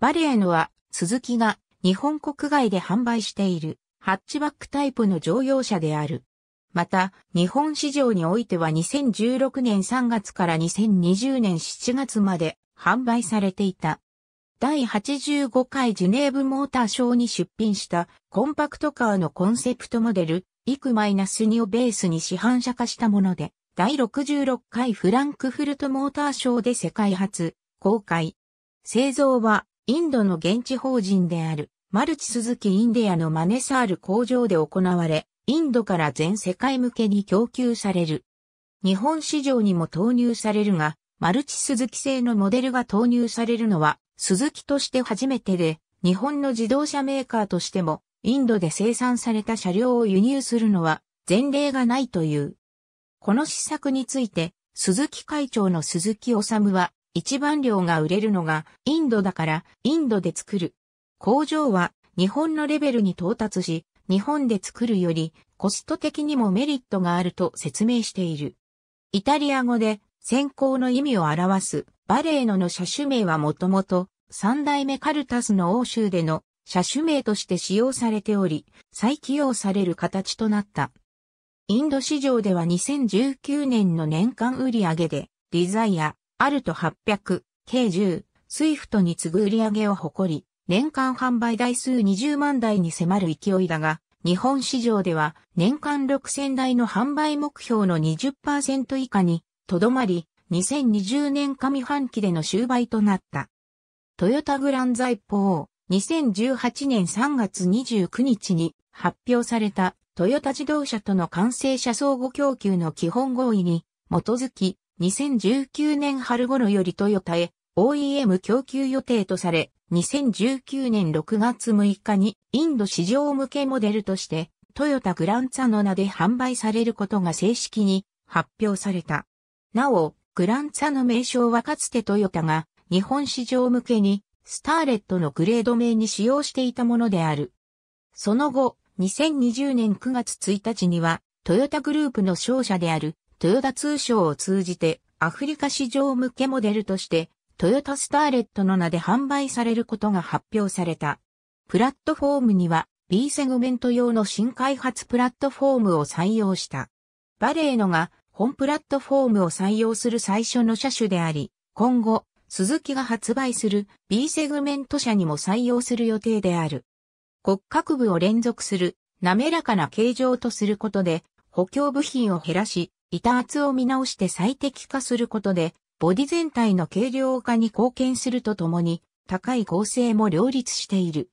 バリエヌは、スズキが日本国外で販売しているハッチバックタイプの乗用車である。また、日本市場においては2016年3月から2020年7月まで販売されていた。第85回ジュネーブモーターショーに出品したコンパクトカーのコンセプトモデル、イクマイナス2をベースに市販車化したもので、第66回フランクフルトモーターショーで世界初、公開。製造はインドの現地法人であるマルチ鈴木インディアのマネサール工場で行われ、インドから全世界向けに供給される。日本市場にも投入されるが、マルチ鈴木製のモデルが投入されるのは、鈴木として初めてで、日本の自動車メーカーとしても、インドで生産された車両を輸入するのは前例がないという。この施策について、鈴木会長の鈴木治は、一番量が売れるのがインドだからインドで作る。工場は日本のレベルに到達し、日本で作るよりコスト的にもメリットがあると説明している。イタリア語で先行の意味を表すバレーノの車種名はもともと三代目カルタスの欧州での車種名として使用されており、再起用される形となった。インド市場では2019年の年間売上で、デザイア、アルト800、k 10、スイフトに次ぐ売り上げを誇り、年間販売台数20万台に迫る勢いだが、日本市場では年間6000台の販売目標の20%以下にとどまり、2020年上半期での終売となった。トヨタグランザ財宝、2018年3月29日に発表されたトヨタ自動車との完成車相互供給の基本合意に基づき、2019年春頃よりトヨタへ OEM 供給予定とされ、2019年6月6日にインド市場向けモデルとしてトヨタグランツァの名で販売されることが正式に発表された。なお、グランツァの名称はかつてトヨタが日本市場向けにスターレットのグレード名に使用していたものである。その後、2020年9月1日にはトヨタグループの商社であるトヨタ通商を通じてアフリカ市場向けモデルとして、トヨタスターレットの名で販売されることが発表された。プラットフォームには B セグメント用の新開発プラットフォームを採用した。バレーノが本プラットフォームを採用する最初の車種であり、今後、鈴木が発売する B セグメント車にも採用する予定である。骨格部を連続する滑らかな形状とすることで補強部品を減らし、板圧を見直して最適化することで、ボディ全体の軽量化に貢献するとともに、高い剛性も両立している。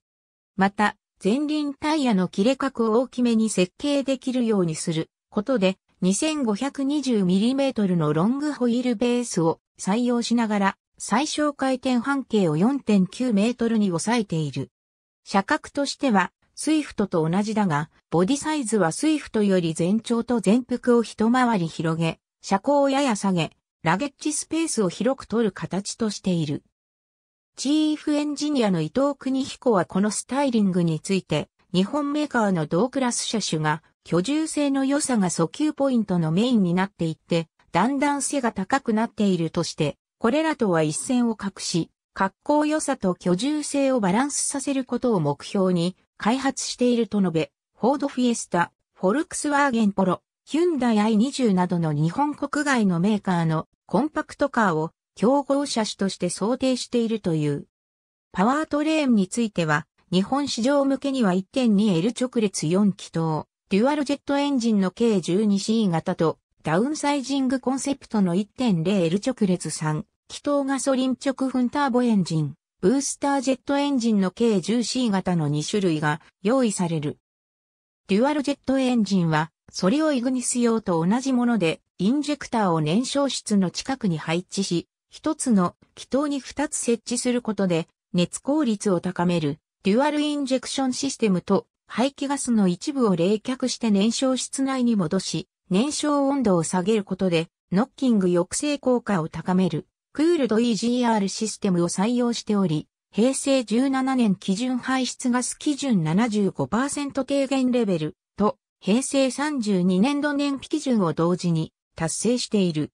また、前輪タイヤの切れ角を大きめに設計できるようにすることで、2520mm のロングホイールベースを採用しながら、最小回転半径を4.9メートルに抑えている。車格としては、スイフトと同じだが、ボディサイズはスイフトより全長と全幅を一回り広げ、車高をやや下げ、ラゲッジスペースを広く取る形としている。チーフエンジニアの伊藤邦彦はこのスタイリングについて、日本メーカーの同クラス車種が居住性の良さが訴求ポイントのメインになっていって、だんだん背が高くなっているとして、これらとは一線を画し、格好良さと居住性をバランスさせることを目標に、開発していると述べ、フォードフィエスタ、フォルクスワーゲンポロ、ヒュンダイ i20 などの日本国外のメーカーのコンパクトカーを競合車種として想定しているという。パワートレーンについては、日本市場向けには 1.2L 直列4気筒、デュアルジェットエンジンの計 12C 型と、ダウンサイジングコンセプトの 1.0L 直列3、気筒ガソリン直噴ターボエンジン、ブースタージェットエンジンの計 10C 型の2種類が用意される。デュアルジェットエンジンは、ソリオイグニス用と同じもので、インジェクターを燃焼室の近くに配置し、一つの気筒に二つ設置することで、熱効率を高める、デュアルインジェクションシステムと、排気ガスの一部を冷却して燃焼室内に戻し、燃焼温度を下げることで、ノッキング抑制効果を高める。クールド EGR システムを採用しており、平成17年基準排出ガス基準75%低減レベルと平成32年度年比基準を同時に達成している。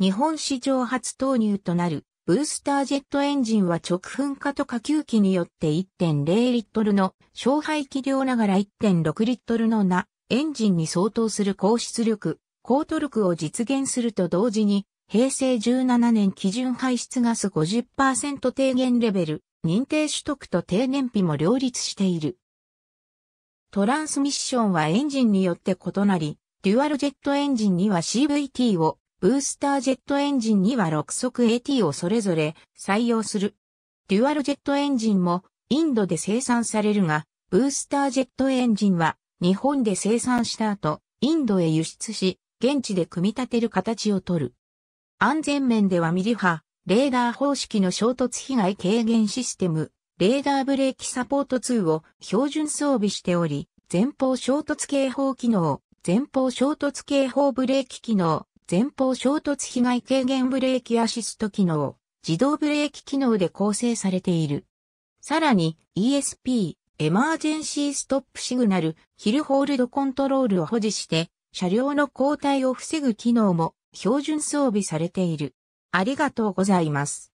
日本史上初投入となるブースタージェットエンジンは直噴火と下級機によって1.0リットルの小排気量ながら1.6リットルのなエンジンに相当する高出力、高トルクを実現すると同時に平成17年基準排出ガス50%低減レベル、認定取得と低燃費も両立している。トランスミッションはエンジンによって異なり、デュアルジェットエンジンには CVT を、ブースタージェットエンジンには6速 AT をそれぞれ採用する。デュアルジェットエンジンもインドで生産されるが、ブースタージェットエンジンは日本で生産した後、インドへ輸出し、現地で組み立てる形をとる。安全面ではミリ波、レーダー方式の衝突被害軽減システム、レーダーブレーキサポート2を標準装備しており、前方衝突警報機能、前方衝突警報ブレーキ機能、前方衝突被害軽減ブレーキアシスト機能、自動ブレーキ機能で構成されている。さらに ESP、エマージェンシーストップシグナル、ヒルホールドコントロールを保持して、車両の後退を防ぐ機能も標準装備されている。ありがとうございます。